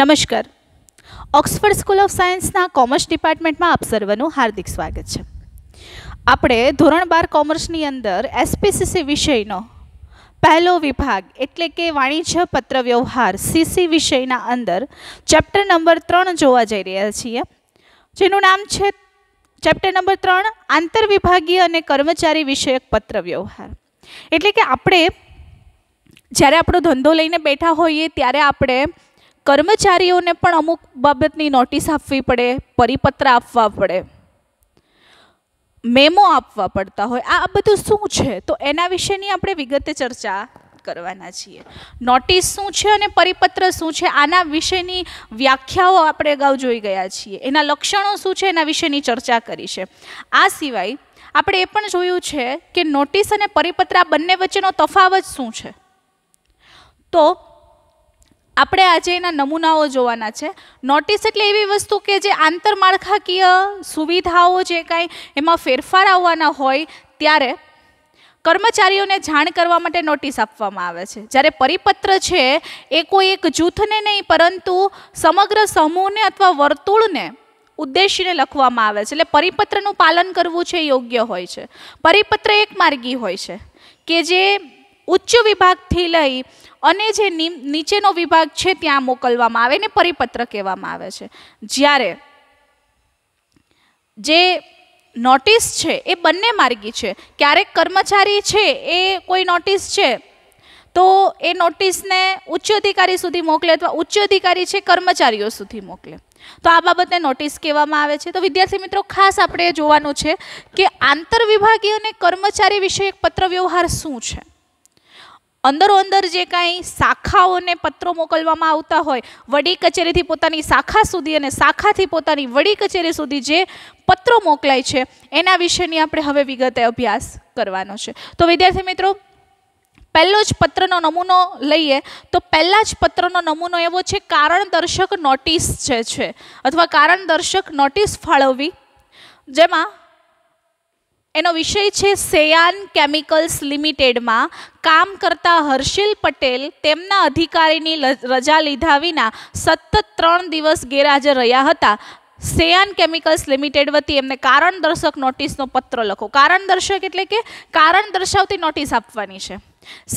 નમસ્કાર Oxford school of સાયન્સના commerce ડિપાર્ટમેન્ટમાં આપ સર્વનું હાર્દિક સ્વાગત છે આપણે ધોરણ બાર કોમર્સની અંદર એસપીસીસી વિષયનો પહેલો વિભાગ એટલે કે વાણિજ્ય પત્ર વ્યવહાર સીસી વિષયના અંદર ચેપ્ટર નંબર ત્રણ જોવા જઈ રહ્યા છીએ જેનું નામ છે ચેપ્ટર નંબર ત્રણ આંતરવિભાગીય અને કર્મચારી વિષયક પત્ર વ્યવહાર એટલે કે આપણે જ્યારે આપણો ધંધો લઈને બેઠા હોઈએ ત્યારે આપણે કર્મચારીઓને પણ અમુક બાબતની નોટિસ આપવી પડે પરિપત્ર આપવા પડે મેમો આપવા પડતા હોય આ બધું શું છે તો એના વિશેની આપણે વિગતે ચર્ચા કરવાના છીએ નોટિસ શું છે અને પરિપત્ર શું છે આના વિશેની વ્યાખ્યાઓ આપણે અગાઉ જોઈ ગયા છીએ એના લક્ષણો શું છે એના વિશેની ચર્ચા કરી છે આ સિવાય આપણે એ પણ જોયું છે કે નોટિસ અને પરિપત્ર આ બંને વચ્ચેનો તફાવત શું છે તો આપણે આજે એના નમૂનાઓ જોવાના છે નોટિસ એટલે એવી વસ્તુ કે જે આંતરમાળખાકીય સુવિધાઓ જે કાંઈ એમાં ફેરફાર આવવાના હોય ત્યારે કર્મચારીઓને જાણ કરવા માટે નોટિસ આપવામાં આવે છે જ્યારે પરિપત્ર છે એ કોઈ એક જૂથને નહીં પરંતુ સમગ્ર સમૂહને અથવા વર્તુળને ઉદ્દેશીને લખવામાં આવે છે એટલે પરિપત્રનું પાલન કરવું છે યોગ્ય હોય છે પરિપત્ર એક માર્ગી હોય છે કે જે ઉચ્ચ વિભાગથી લઈ અને જે નીચેનો વિભાગ છે ત્યાં મોકલવામાં આવે ને પરિપત્ર કહેવામાં આવે છે જ્યારે જે નોટિસ છે એ બંને માર્ગી છે ક્યારેક કર્મચારી છે એ કોઈ નોટિસ છે તો એ નોટિસને ઉચ્ચ અધિકારી સુધી મોકલે અથવા ઉચ્ચ અધિકારી છે કર્મચારીઓ સુધી મોકલે તો આ બાબતને નોટિસ કહેવામાં આવે છે તો વિદ્યાર્થી મિત્રો ખાસ આપણે જોવાનું છે કે આંતર વિભાગીય અને કર્મચારી વિષયક પત્ર વ્યવહાર શું છે અંદરો અંદર જે કાંઈ શાખાઓને પત્રો મોકલવામાં આવતા હોય વડી કચેરીથી પોતાની શાખા સુધી અને શાખાથી પોતાની વડી કચેરી સુધી જે પત્રો મોકલાય છે એના વિશેની આપણે હવે વિગતે અભ્યાસ કરવાનો છે તો વિદ્યાર્થી મિત્રો પહેલો જ પત્રનો નમૂનો લઈએ તો પહેલાં જ પત્રનો નમૂનો એવો છે કારણ દર્શક નોટિસ જે છે અથવા કારણ દર્શક નોટિસ ફાળવવી જેમાં એનો વિષય છે સેયાન કેમિકલ્સ લિમિટેડમાં કામ કરતા હર્ષિલ પટેલ તેમના અધિકારીની રજા લીધા વિના સતત ત્રણ દિવસ ગેરહાજર રહ્યા હતા સેયાન કેમિકલ્સ લિમિટેડ વતી એમને કારણ દર્શક નોટિસનો પત્ર લખો કારણ દર્શક એટલે કે કારણ દર્શાવતી નોટિસ આપવાની છે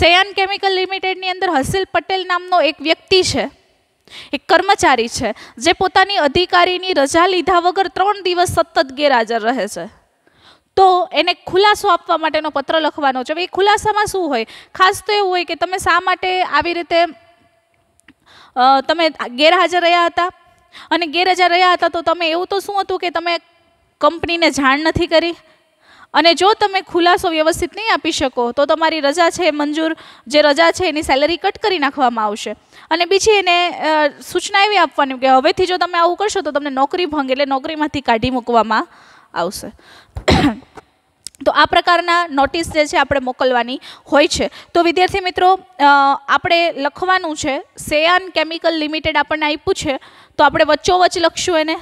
સેયાન કેમિકલ લિમિટેડની અંદર હર્ષિલ પટેલ નામનો એક વ્યક્તિ છે એક કર્મચારી છે જે પોતાની અધિકારીની રજા લીધા વગર ત્રણ દિવસ સતત ગેરહાજર રહે છે તો એને ખુલાસો આપવા માટેનો પત્ર લખવાનો છે હવે એ ખુલાસામાં શું હોય ખાસ તો એવું હોય કે તમે શા માટે આવી રીતે તમે ગેરહાજર રહ્યા હતા અને ગેરહાજર રહ્યા હતા તો તમે એવું તો શું હતું કે તમે કંપનીને જાણ નથી કરી અને જો તમે ખુલાસો વ્યવસ્થિત નહીં આપી શકો તો તમારી રજા છે મંજૂર જે રજા છે એની સેલરી કટ કરી નાખવામાં આવશે અને બીજી એને સૂચના એવી આપવાની કે હવેથી જો તમે આવું કરશો તો તમને નોકરી ભંગ એટલે નોકરીમાંથી કાઢી મૂકવામાં આવશે તો આ પ્રકારના નોટિસ જે છે આપણે મોકલવાની હોય છે તો વિદ્યાર્થી મિત્રો આપણે લખવાનું છે સેયાન કેમિકલ લિમિટેડ આપણને આપ્યું છે તો આપણે વચ્ચોવચ્ચ લખશું એને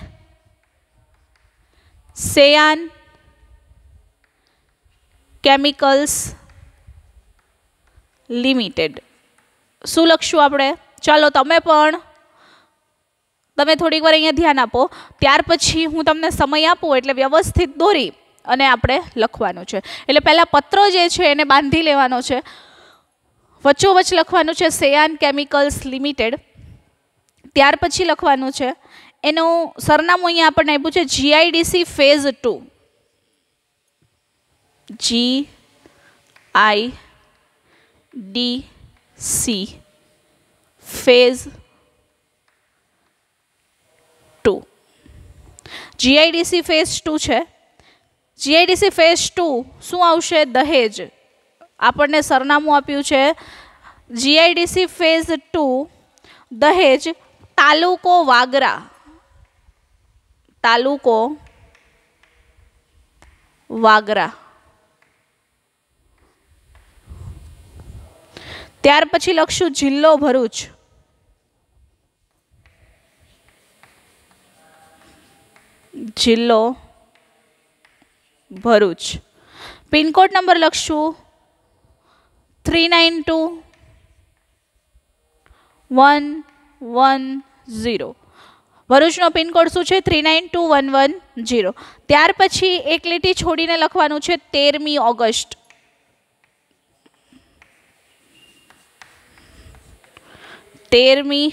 સેયાન કેમિકલ્સ લિમિટેડ શું લખશું આપણે ચાલો તમે પણ તમે થોડીક વાર અહીંયા ધ્યાન આપો ત્યાર પછી હું તમને સમય આપું એટલે વ્યવસ્થિત દોરી અને આપણે લખવાનું છે એટલે પહેલાં પત્ર જે છે એને બાંધી લેવાનો છે વચ્ચોવચ્ચ લખવાનું છે સેયાન કેમિકલ્સ લિમિટેડ ત્યાર પછી લખવાનું છે એનું સરનામું અહીંયા આપણને આપ્યું છે GIDC phase two G I D C phase GIDC phase two છે જીઆઈડીસી ફેઝ ટુ શું આવશે દહેજ આપણને સરનામું આપ્યું છે જીઆઈડીસી ફેઝ ટુ દહેજ તાલુકો વાગરા તાલુકો વાગરા ત્યાર પછી લખશું જિલ્લો ભરૂચ જિલ્લો ભરૂચ પિનકોડ નંબર લખશું three nine two one one zero ભરૂચનો પિનકોડ શું છે three nine two one one zero ત્યાર પછી એક લીટી છોડીને લખવાનું છે તેરમી ઓગસ્ટ તેરમી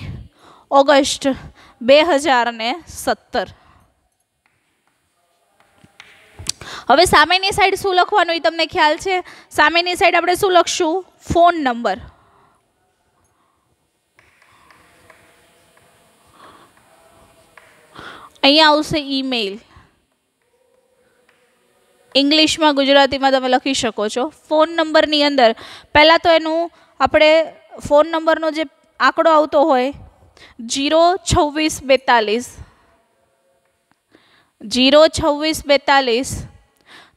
ઓગસ્ટ બે હજાર સત્તર હવે સામેની સાઈડ શું લખવાનું એ તમને ખ્યાલ છે સામેની સાઈડ આપણે શું લખશું ફોન નંબર અહીંયા આવશે ઈમેલ ઇંગ્લિશમાં ગુજરાતીમાં તમે લખી શકો છો ફોન નંબરની અંદર પહેલાં તો એનું આપણે ફોન નંબરનો જે આંકડો આવતો હોય જીરો છવ્વીસ બેતાલીસ જીરો છવ્વીસ બેતાલીસ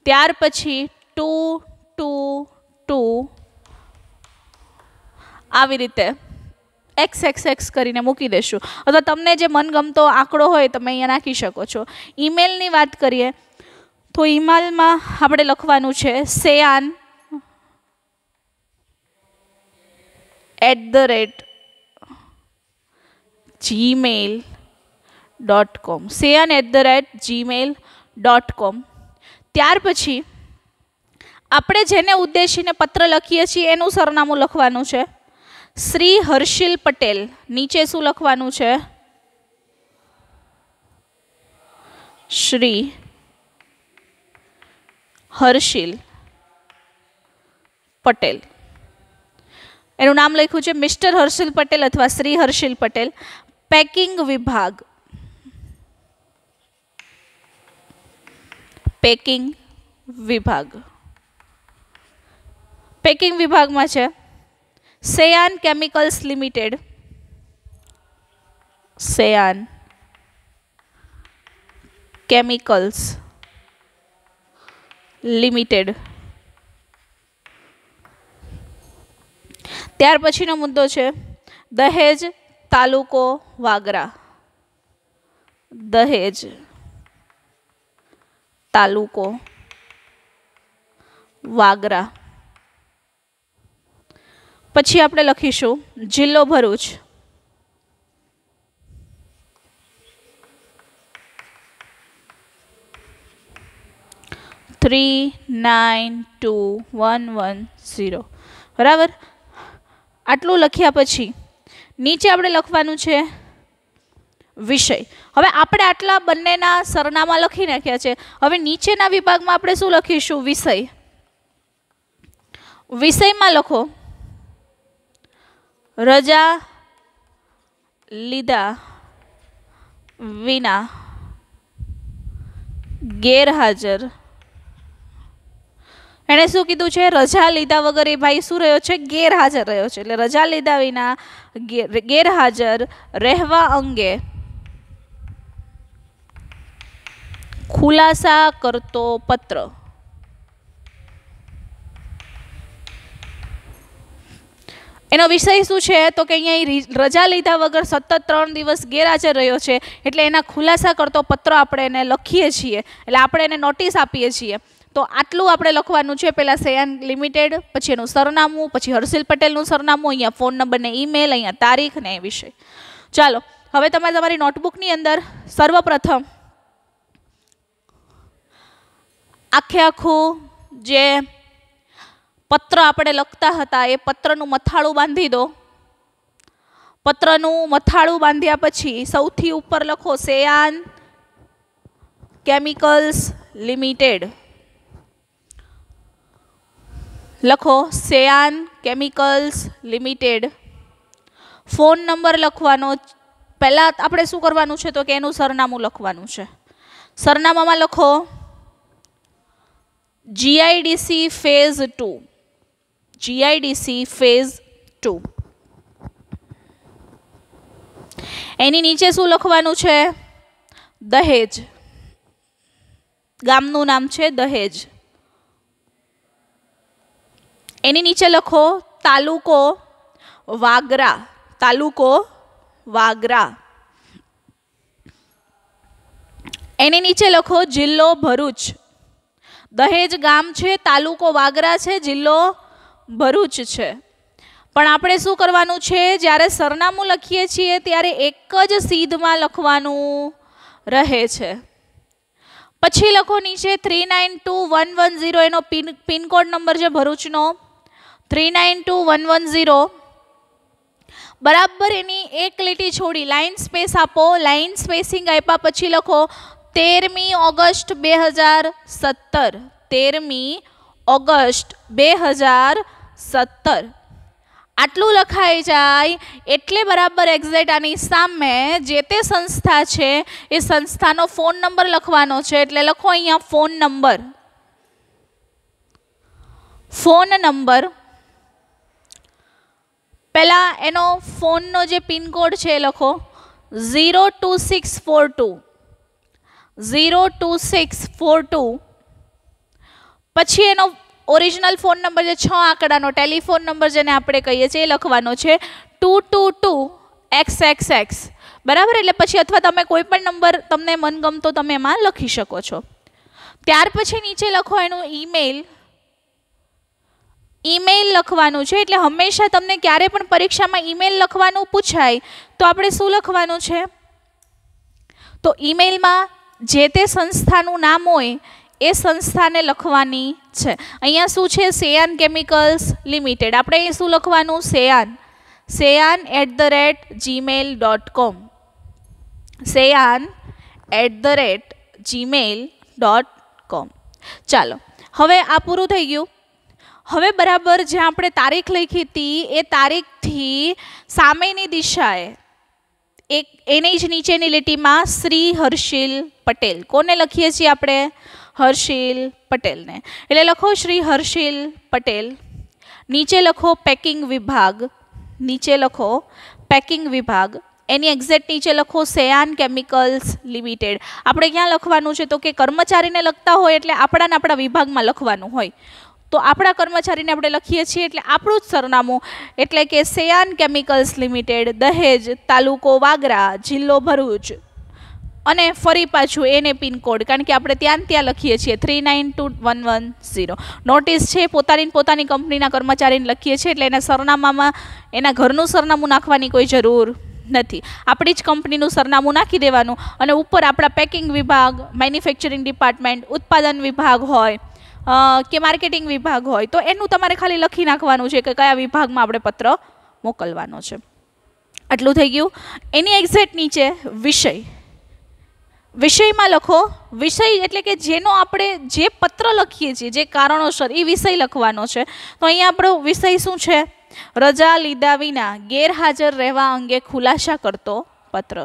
ત્યાર પછી ટુ ટુ ટુ આવી રીતે એક્સ એક્સ એક્સ કરીને મૂકી દેશું અથવા તમને જે મનગમતો આંકડો હોય તમે અહીંયા નાખી શકો છો ઈમેલની વાત કરીએ તો ઈમેલમાં આપણે લખવાનું છે Seyan at the rate Gmail dot com Seyan at the rate Gmail dot com ત્યાર પછી આપણે જેને ઉદ્દેશીને પત્ર લખીએ છીએ એનું સરનામું લખવાનું છે શ્રી હર્ષિલ પટેલ નીચે શું લખવાનું છે શ્રી હર્ષિલ પટેલ એનું નામ લખ્યું છે મિસ્ટર હર્ષિલ પટેલ અથવા શ્રી હર્ષિલ પટેલ પેકિંગ વિભાગ પેકિંગ વિભાગ પેકિંગ વિભાગમાં છે Seyan Chemicals Limited Seyan Chemicals Limited ત્યાર પછીનો મુદ્દો છે દહેજ તાલુકો વાગરા દહેજ તાલુકો વાગરા પછી આપણે લખીશું જિલ્લો Bharuch three nine two one one zero બરાબર આટલું લખ્યા પછી નીચે આપણે લખવાનું છે વિષય હવે આપણે આટલા બંનેના સરનામા લખી નાખ્યા છે હવે નીચેના વિભાગમાં આપણે શું લખીશું વિષય વિષયમાં લખો રજા લીધા વિના ગેરહાજર એણે શું કીધું છે રજા લીધા વગર એ ભાઈ શું રહ્યો છે ગેરહાજર રહ્યો છે એટલે રજા લીધા વિના ગેરહાજર રહેવા અંગે ખુલાસા કરતો પત્ર એનો વિષય શું છે તો કે અહીંયા રજા લીધા વગર સતત ત્રણ દિવસ ગેરહાજર રહ્યો છે એટલે એના ખુલાસા કરતો પત્ર આપણે એને લખીએ છીએ એટલે આપણે એને નોટિસ આપીએ છીએ તો આટલું આપણે લખવાનું છે પહેલાં સેયાન લિમિટેડ પછી એનું સરનામું પછી હર્ષિલ પટેલનું સરનામું અહીંયા ફોન નંબર ને ઈમેલ અહીંયા તારીખ ને વિષય ચાલો હવે તમારે તમારી નોટબુકની અંદર સર્વપ્રથમ આખે આખું જે પત્ર આપણે લખતા હતા એ પત્રનું મથાળું બાંધી દો પત્રનું મથાળું બાંધ્યા પછી સૌથી ઉપર લખો સેયાન કેમિકલ્સ લિમિટેડ લખો Seyan Chemicals Limited phone number લખવાનો પહેલાં આપણે શું કરવાનું છે તો કે એનું સરનામું લખવાનું છે સરનામામાં લખો GIDC phase two GIDC phase two એની નીચે શું લખવાનું છે દહેજ ગામનું નામ છે દહેજ એની નીચે લખો તાલુકો વાગરા તાલુકો વાગરા એની નીચે લખો જિલ્લો ભરૂચ દહેજ ગામ છે તાલુકો વાગરા છે જિલ્લો ભરૂચ છે પણ આપણે શું કરવાનું છે જ્યારે સરનામું લખીએ છીએ ત્યારે એક જ સીધમાં લખવાનું રહે છે પછી લખો નીચે three nine two one one zero એનો પિન પિનકોડ નંબર છે ભરૂચનો three nine two one one zero બરાબર એની એક લીટી છોડી લાઇન સ્પેસ આપો લાઇન સ્પેસિંગ આપ્યા પછી લખો તેરમી ઓગસ્ટ બે હજાર સત્તર તેરમી ઓગસ્ટ બે હજાર સત્તર આટલું લખાઈ જાય એટલે બરાબર એક્ઝેક્ટ આની સામે જે તે સંસ્થા છે એ સંસ્થાનો ફોન નંબર લખવાનો છે એટલે લખો અહીંયા ફોન નંબર ફોન નંબર પહેલાં એનો ફોનનો જે પિનકોડ છે એ લખો zero two six four two zero two six four two પછી એનો ઓરિજિનલ ફોન નંબર જે છ આંકડાનો ટેલિફોન નંબર જેને આપણે કહીએ છીએ એ લખવાનો છે two two two X X X બરાબર એટલે પછી અથવા તમે કોઈ પણ નંબર તમને મનગમતો તમે એમાં લખી શકો છો ત્યાર પછી નીચે લખો એનું ઈમેલ ઈમેલ લખવાનું છે એટલે હંમેશા તમને ક્યારે પણ પરીક્ષામાં ઈમેલ લખવાનું પૂછાય તો આપણે શું લખવાનું છે તો ઈમેલમાં જે તે સંસ્થાનું નામ હોય એ સંસ્થાને લખવાની છે અહીંયા શું છે સેયાન કેમિકલ્સ લિમિટેડ આપણે અહીં શું લખવાનું Seyan Seyan at the rate Gmail dot com Seyan at the rate Gmail dot com ચાલો હવે આ પૂરું થઈ ગયું હવે બરાબર જ્યાં આપણે તારીખ લખી હતી એ તારીખથી સામેની દિશાએ એક એની જ નીચેની લીટીમાં શ્રી હર્ષિલ પટેલ કોને લખીએ છીએ આપણે હર્ષિલ પટેલને એટલે લખો શ્રી હર્ષિલ પટેલ નીચે લખો પેકિંગ વિભાગ નીચે લખો પેકિંગ વિભાગ એની એક્ઝેક્ટ નીચે લખો સેયાન કેમિકલ્સ લિમિટેડ આપણે ક્યાં લખવાનું છે તો કે કર્મચારીને લખતા હોય એટલે આપણાને આપણા વિભાગમાં લખવાનું હોય તો આપણા કર્મચારીને આપણે લખીએ છીએ એટલે આપણું જ સરનામું એટલે કે સેયાન કેમિકલ્સ લિમિટેડ દહેજ તાલુકો વાગરા જિલ્લો ભરૂચ અને ફરી પાછું એને પિનકોડ કારણ કે આપણે ત્યાં ત્યાં લખીએ છીએ three nine two one one zero notice છે પોતાની પોતાની કંપનીના કર્મચારીને લખીએ છીએ એટલે એના સરનામામાં એના ઘરનું સરનામું નાખવાની કોઈ જરૂર નથી આપણી જ કંપનીનું સરનામું નાખી દેવાનું અને ઉપર આપણા પેકિંગ વિભાગ મેન્યુફેક્ચરિંગ ડિપાર્ટમેન્ટ ઉત્પાદન વિભાગ હોય કે માર્કેટિંગ વિભાગ હોય તો એનું તમારે ખાલી લખી નાખવાનું છે કે કયા વિભાગમાં આપણે પત્ર મોકલવાનો છે આટલું થઈ ગયું એની એક્ઝેક્ટ નીચે વિષય વિષયમાં લખો વિષય એટલે કે જેનો આપણે જે પત્ર લખીએ છીએ જે કારણોસર એ વિષય લખવાનો છે તો અહીંયા આપણો વિષય શું છે રજા લીધા વિના ગેરહાજર રહેવા અંગે ખુલાસા કરતો પત્ર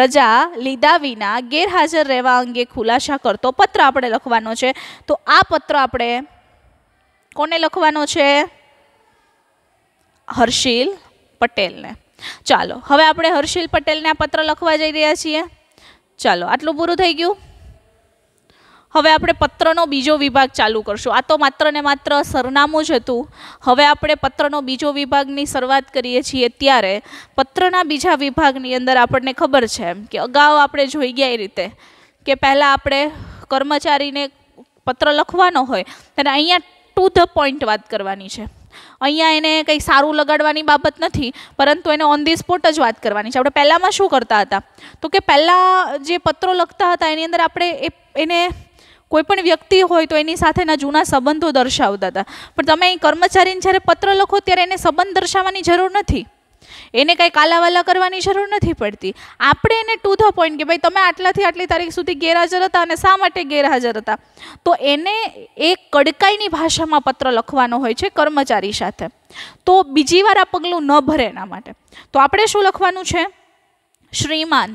રજા લીધા વિના ગેરહાજર રહેવા અંગે ખુલાસા કરતો પત્ર આપણે લખવાનો છે તો આ પત્ર આપણે કોને લખવાનો છે હર્ષિલ પટેલને ચાલો હવે આપણે હર્ષિલ પટેલને આ પત્ર લખવા જઈ રહ્યા છીએ ચાલો આટલું પૂરું થઈ ગયું હવે આપણે પત્રનો બીજો વિભાગ ચાલુ કરશું આ તો માત્ર ને માત્ર સરનામું જ હતું હવે આપણે પત્રનો બીજો વિભાગની શરૂઆત કરીએ છીએ ત્યારે પત્રના બીજા વિભાગની અંદર આપણને ખબર છે કે અગાઉ આપણે જોઈ ગયા એ રીતે કે પહેલાં આપણે કર્મચારીને પત્ર લખવાનો હોય ત્યારે અહીંયા ટુ ધ પોઈન્ટ વાત કરવાની છે અહીંયા એને કંઈ સારું લગાડવાની બાબત નથી પરંતુ એને ઓન ધી સ્પોટ જ વાત કરવાની છે આપણે પહેલાંમાં શું કરતા હતા તો કે પહેલાં જે પત્રો લખતા હતા એની અંદર આપણે એ એને કોઈપણ વ્યક્તિ હોય તો એની સાથેના જૂના સંબંધો દર્શાવતા હતા પણ તમે અહીં કર્મચારીને જ્યારે પત્ર લખો ત્યારે એને સંબંધ દર્શાવવાની જરૂર નથી એને કાંઈ કાલાવાલા કરવાની જરૂર નથી પડતી આપણે એને ટુ ધ પોઈન્ટ કે ભાઈ તમે આટલાથી આટલી તારીખ સુધી ગેરહાજર હતા અને શા માટે ગેરહાજર હતા તો એને એ કડકાઈની ભાષામાં પત્ર લખવાનો હોય છે કર્મચારી સાથે તો બીજી વાર આ પગલું ન ભરે એના માટે તો આપણે શું લખવાનું છે શ્રીમાન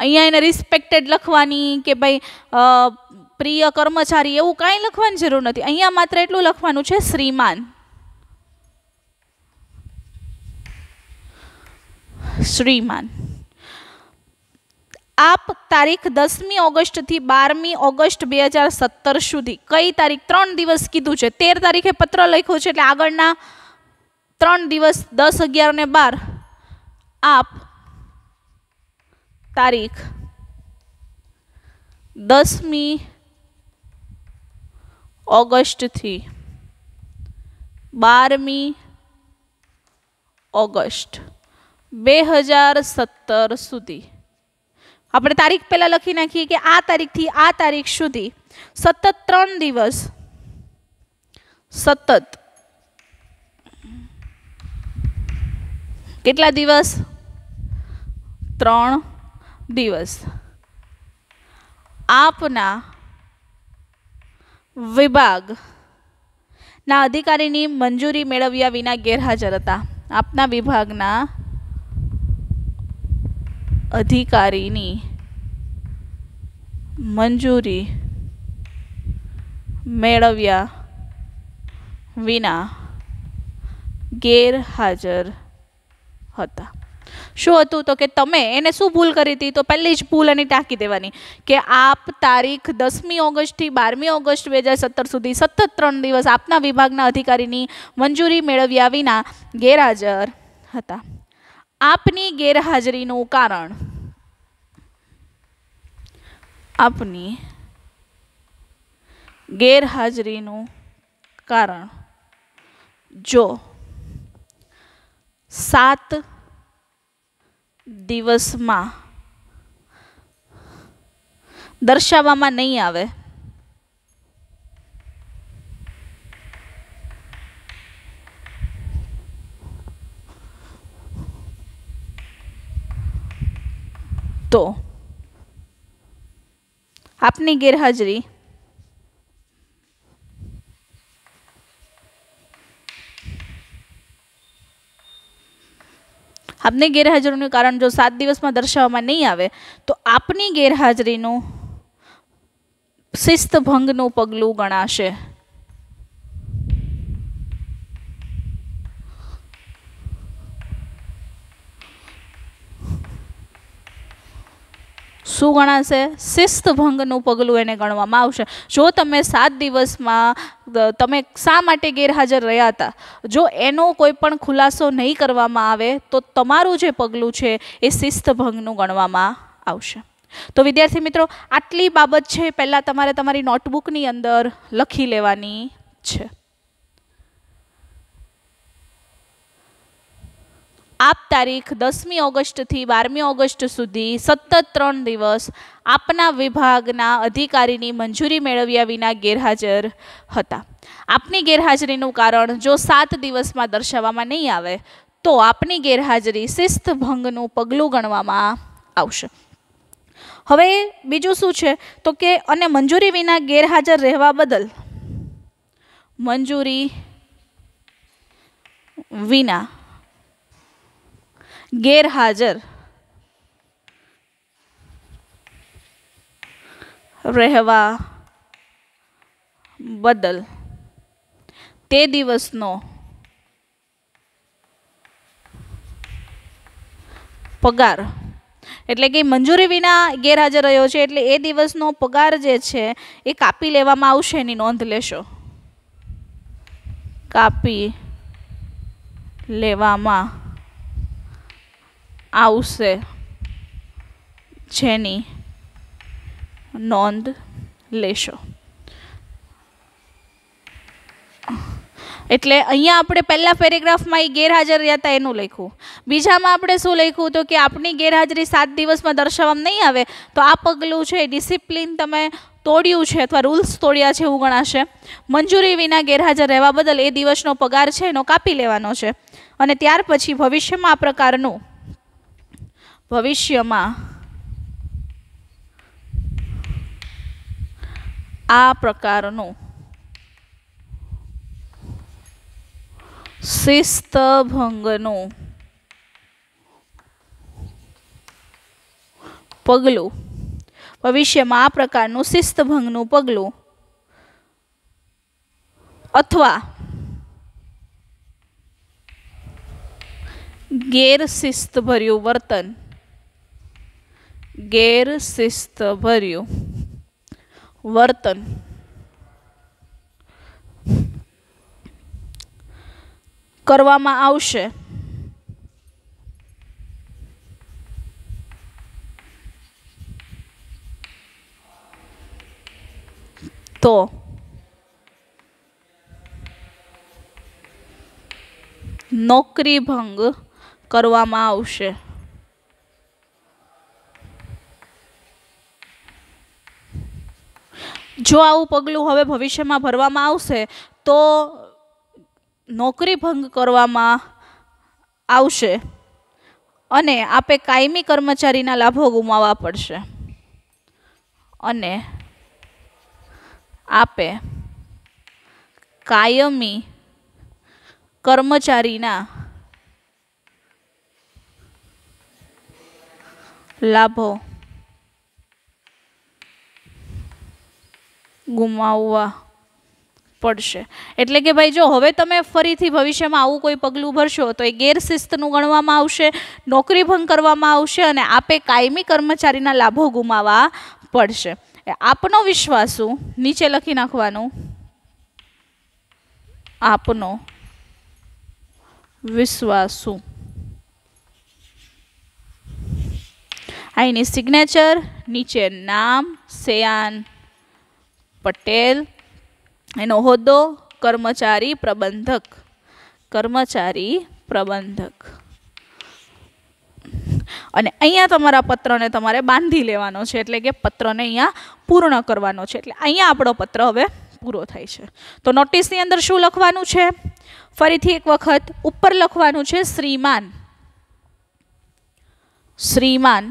અહીંયા એને રિસ્પેક્ટેડ લખવાની કે ભાઈ પ્રિય કર્મચારી એવું કાંઈ લખવાની જરૂર નથી અહીંયા માત્ર એટલું લખવાનું છે શ્રીમાન શ્રીમાન આપ તારીખ દસમી ઓગસ્ટથી બારમી ઓગસ્ટ બે હજાર સત્તર સુધી કઈ તારીખ ત્રણ દિવસ કીધું છે તેર તારીખે પત્ર લખ્યો છે એટલે આગળના ત્રણ દિવસ દસ અગિયાર ને બાર આપ તારીખ દસમી ઓગસ્ટથી બારમી ઓગસ્ટ બે હજાર સત્તર સુધી આપણે તારીખ પહેલાં લખી નાખીએ કે આ તારીખથી આ તારીખ સુધી સતત ત્રણ દિવસ સતત કેટલા દિવસ ત્રણ દિવસ આપના વિભાગના અધિકારીની મંજૂરી મેળવ્યા વિના ગેરહાજર હતા આપના વિભાગના અધિકારીની મંજૂરી મેળવ્યા વિના ગેરહાજર હતા શું હતું તો કે તમે એને શું ભૂલ કરી હતી તો પહેલી જ ભૂલ એની ટાંકી દેવાની કે આપ તારીખ દસમી ઓગસ્ટથી બારમી ઓગસ્ટ બે હજાર સત્તર સુધી સતત ત્રણ દિવસ આપના વિભાગના અધિકારીની મંજૂરી મેળવ્યા વિના ગેરહાજર હતા આપની ગેરહાજરીનું કારણ આપની ગેરહાજરીનું કારણ જો સાત દિવસમાં દર્શાવવામાં નહીં આવે તો આપની ગેરહાજરી આપની ગેરહાજરીનું કારણ જો સાત દિવસમાં દર્શાવવામાં નહીં આવે તો આપની ગેરહાજરીનું શિસ્તભંગનું પગલું ગણાશે શું ગણાશે શિસ્તભંગનું પગલું એને ગણવામાં આવશે જો તમે સાત દિવસમાં તમે શા માટે ગેરહાજર રહ્યા હતા જો એનો કોઈ પણ ખુલાસો નહીં કરવામાં આવે તો તમારું જે પગલું છે એ શિસ્તભંગનું ગણવામાં આવશે તો વિદ્યાર્થી મિત્રો આટલી બાબત છે પહેલાં તમારે તમારી નોટબુકની અંદર લખી લેવાની છે આપ તારીખ દસમી ઓગસ્ટથી બારમી ઓગસ્ટ સુધી સતત ત્રણ દિવસ આપના વિભાગના અધિકારીની મંજૂરી મેળવ્યા વિના ગેરહાજર હતા આપની ગેરહાજરીનું કારણ જો સાત દિવસમાં દર્શાવવામાં નહીં આવે તો આપની ગેરહાજરી શિસ્ત ભંગનું પગલું ગણવામાં આવશે હવે બીજું શું છે તો કે અને મંજૂરી વિના ગેરહાજર રહેવા બદલ મંજૂરી વિના ગેરહાજર રહેવા બદલ તે દિવસનો પગાર એટલે કે મંજૂરી વિના ગેરહાજર રહ્યો છે એટલે એ દિવસનો પગાર જે છે એ કાપી લેવામાં આવશે એની નોંધ લેશો કાપી લેવામાં આવશે જેની નોંધ લેશો એટલે અહીંયા આપણે પહેલાં પેરેગ્રાફમાં એ ગેરહાજર રહ્યા હતા એનું લખ્યું બીજામાં આપણે શું લખ્યું તો કે આપની ગેરહાજરી સાત દિવસમાં દર્શાવવામાં નહીં આવે તો આ પગલું છે ડિસિપ્લિન તમે તોડ્યું છે અથવા રૂલ્સ તોડ્યા છે એવું ગણાશે મંજૂરી વિના ગેરહાજર રહેવા બદલ એ દિવસનો પગાર છે એનો કાપી લેવાનો છે અને ત્યાર પછી ભવિષ્યમાં આ પ્રકારનું ભવિષ્યમાં આ પ્રકારનું શિસ્તભંગનું પગલું ભવિષ્યમાં આ પ્રકારનું શિસ્તભંગનું પગલું અથવા ગેરશિસ્તભર્યું વર્તન ભર્યું વર્તન કરવામાં આવશે તો નોકરી ભંગ કરવામાં આવશે જો આવું પગલું હવે ભવિષ્યમાં ભરવામાં આવશે તો નોકરી ભંગ કરવામાં આવશે અને આપે કાયમી કર્મચારીના લાભો ગુમાવવા પડશે અને આપે કાયમી કર્મચારીના લાભો ગુમાવવા પડશે એટલે કે ભાઈ જો હવે તમે ફરીથી ભવિષ્યમાં આવું કોઈ પગલું ભરશો તો એ ગેરશિસ્તનું ગણવામાં આવશે નોકરી ભંગ કરવામાં આવશે અને આપે કાયમી કર્મચારીના લાભો ગુમાવવા પડશે આપનો વિશ્વાસ શું નીચે લખી નાખવાનું આપનો વિશ્વાસ શું અહીંની સિગ્નેચર નીચે નામ સેયાન પટેલ એનો હોદ્દો કર્મચારી પ્રબંધક કર્મચારી પ્રબંધક અને અહીંયા તમારા પત્રને તમારે બાંધી લેવાનો છે એટલે કે પત્રને અહીંયા પૂર્ણ કરવાનો છે એટલે અહીંયા આપણો પત્ર હવે પૂરો થાય છે તો નોટિસની અંદર શું લખવાનું છે ફરીથી એક વખત ઉપર લખવાનું છે શ્રીમાન શ્રીમાન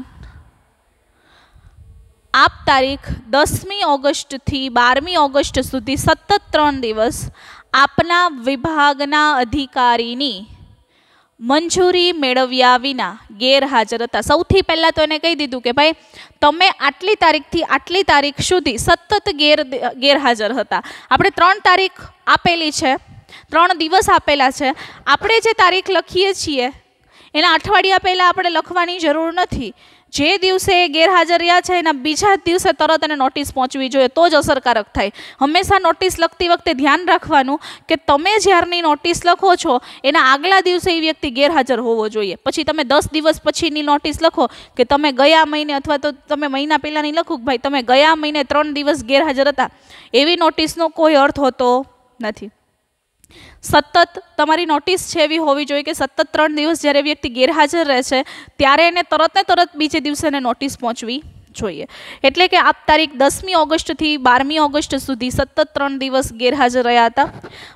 આપ તારીખ દસમી ઓગસ્ટથી બારમી ઓગસ્ટ સુધી સતત ત્રણ દિવસ આપના વિભાગના અધિકારીની મંજૂરી મેળવ્યા વિના ગેરહાજર હતા સૌથી પહેલાં તો એને કહી દીધું કે ભાઈ તમે આટલી તારીખથી આટલી તારીખ સુધી સતત ગેર ગેરહાજર હતા આપણે ત્રણ તારીખ આપેલી છે ત્રણ દિવસ આપેલા છે આપણે જે તારીખ લખીએ છીએ એના અઠવાડિયા પહેલાં આપણે લખવાની જરૂર નથી જે દિવસે એ ગેરહાજર રહ્યા છે એના બીજા દિવસે તરત એને નોટિસ પહોંચવી જોઈએ તો જ અસરકારક થાય હંમેશા નોટિસ લખતી વખતે ધ્યાન રાખવાનું કે તમે જ્યારની નોટિસ લખો છો એના આગલા દિવસે એ વ્યક્તિ ગેરહાજર હોવો જોઈએ પછી તમે દસ દિવસ પછીની નોટિસ લખો કે તમે ગયા મહિને અથવા તો તમે મહિના પહેલાંની લખો ભાઈ તમે ગયા મહિને ત્રણ દિવસ ગેરહાજર હતા એવી નોટિસનો કોઈ અર્થ હોતો નથી સતત તમારી નોટિસ છે એવી હોવી જોઈએ કે સતત ત્રણ દિવસ જ્યારે વ્યક્તિ ગેરહાજર રહે છે ત્યારે એને તરત ને તરત બીજે દિવસે એને નોટિસ પહોંચવી જોઈએ એટલે કે આપ તારીખ દસમી ઓગસ્ટથી બારમી ઓગસ્ટ સુધી સતત ત્રણ દિવસ ગેરહાજર રહ્યા હતા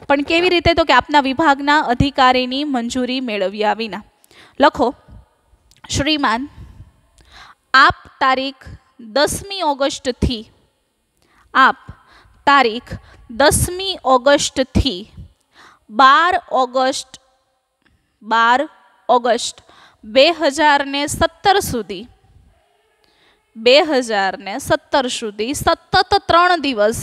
પણ કેવી રીતે તો કે આપના વિભાગના અધિકારીની મંજૂરી મેળવ્યા વિના લખો શ્રીમાન આપ તારીખ દસમી ઓગસ્ટથી આપ તારીખ દસમી ઓગસ્ટથી બાર ઓગસ્ટ બાર ઓગસ્ટ બે હજારને સત્તર સુધી બે હજારને સત્તર સુધી સતત ત્રણ દિવસ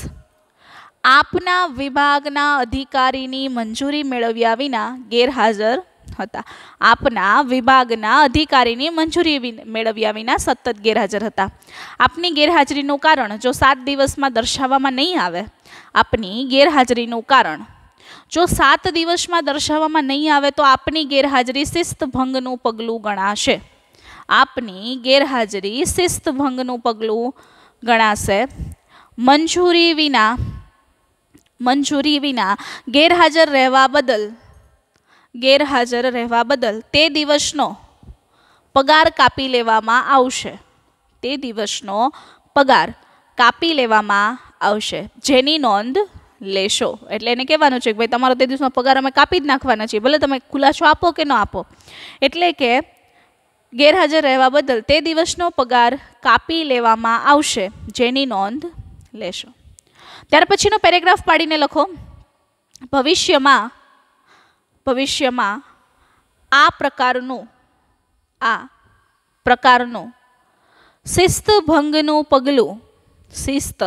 આપના વિભાગના અધિકારીની મંજૂરી મેળવ્યા વિના ગેરહાજર હતા આપના વિભાગના અધિકારીની મંજૂરી મેળવ્યા વિના સતત ગેરહાજર હતા આપની ગેરહાજરીનું કારણ જો સાત દિવસમાં દર્શાવવામાં નહીં આવે આપની ગેરહાજરીનું કારણ જો સાત દિવસમાં દર્શાવવામાં નહીં આવે તો આપની ગેરહાજરી શિસ્તભંગનું પગલું ગણાશે આપની ગેરહાજરી શિસ્તભંગનું પગલું ગણાશે મંજૂરી વિના મંજૂરી વિના ગેરહાજર રહેવા બદલ ગેરહાજર રહેવા બદલ તે દિવસનો પગાર કાપી લેવામાં આવશે તે દિવસનો પગાર કાપી લેવામાં આવશે જેની નોંધ લેશો એટલે એને કહેવાનું છે કે ભાઈ તમારો તે દિવસનો પગાર અમે કાપી જ નાખવાના છીએ ભલે તમે ખુલાસો આપો કે ન આપો એટલે કે ગેરહાજર રહેવા બદલ તે દિવસનો પગાર કાપી લેવામાં આવશે જેની નોંધ લેશો ત્યાર પછીનો પેરેગ્રાફ પાડીને લખો ભવિષ્યમાં ભવિષ્યમાં આ પ્રકારનું આ પ્રકારનું શિસ્તભંગનું પગલું શિસ્ત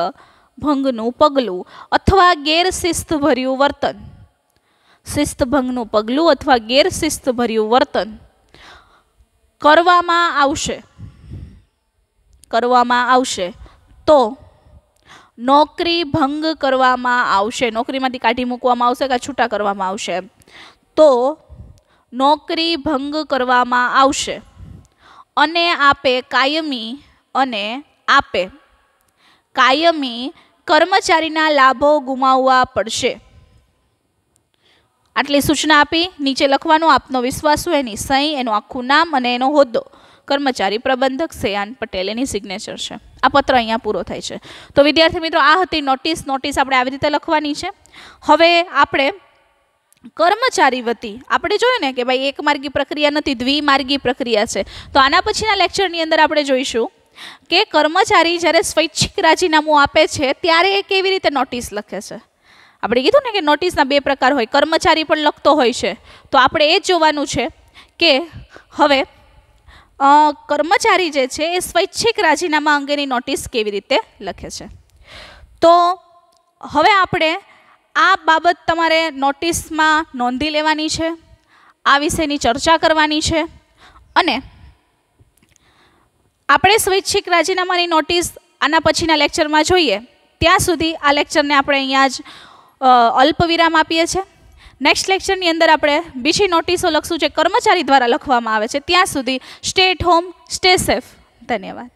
ભંગનું પગલું અથવા ગેરશિસ્તભર્યું વર્તન શિસ્ત ભંગનું પગલું અથવા ગેરશિસ્તભર્યું વર્તન કરવામાં આવશે કરવામાં આવશે તો નોકરી ભંગ કરવામાં આવશે નોકરીમાંથી કાઢી મૂકવામાં આવશે કે છૂટા કરવામાં આવશે તો નોકરી ભંગ કરવામાં આવશે અને આપે કાયમી અને આપે કાયમી કર્મચારીના લાભો ગુમાવવા પડશે આટલી સૂચના આપી નીચે લખવાનો આપનો વિશ્વાસ હોય એની સહી એનું આખું નામ અને એનો હોદ્દો કર્મચારી પ્રબંધક સેયાન પટેલ એની સિગ્નેચર છે આ પત્ર અહીંયા પૂરો થાય છે તો વિદ્યાર્થી મિત્રો આ હતી નોટિસ નોટિસ આપણે આવી રીતે લખવાની છે હવે આપણે કર્મચારી વતી આપણે જોયું ને કે ભાઈ એક માર્ગી પ્રક્રિયા નથી દ્વિમાર્ગી પ્રક્રિયા છે તો આના પછીના લેક્ચરની અંદર આપણે જોઈશું કે કર્મચારી જ્યારે સ્વૈચ્છિક રાજીનામું આપે છે ત્યારે એ કેવી રીતે નોટિસ લખે છે આપણે કીધું ને કે નોટિસના બે પ્રકાર હોય કર્મચારી પણ લખતો હોય છે તો આપણે એ જોવાનું છે કે હવે કર્મચારી જે છે એ સ્વૈચ્છિક રાજીનામા અંગેની નોટિસ કેવી રીતે લખે છે તો હવે આપણે આ બાબત તમારે નોટિસમાં નોંધી લેવાની છે આ વિષયની ચર્ચા કરવાની છે અને આપણે સ્વૈચ્છિક રાજીનામાની નોટિસ આના પછીના લેક્ચરમાં જોઈએ ત્યાં સુધી આ લેક્ચરને આપણે અહીંયા જ અલ્પ વિરામ આપીએ છીએ નેક્સ્ટ લેક્ચરની અંદર આપણે બીજી નોટિસો લખશું જે કર્મચારી દ્વારા લખવામાં આવે છે ત્યાં સુધી સ્ટે હોમ સ્ટે સેફ ધન્યવાદ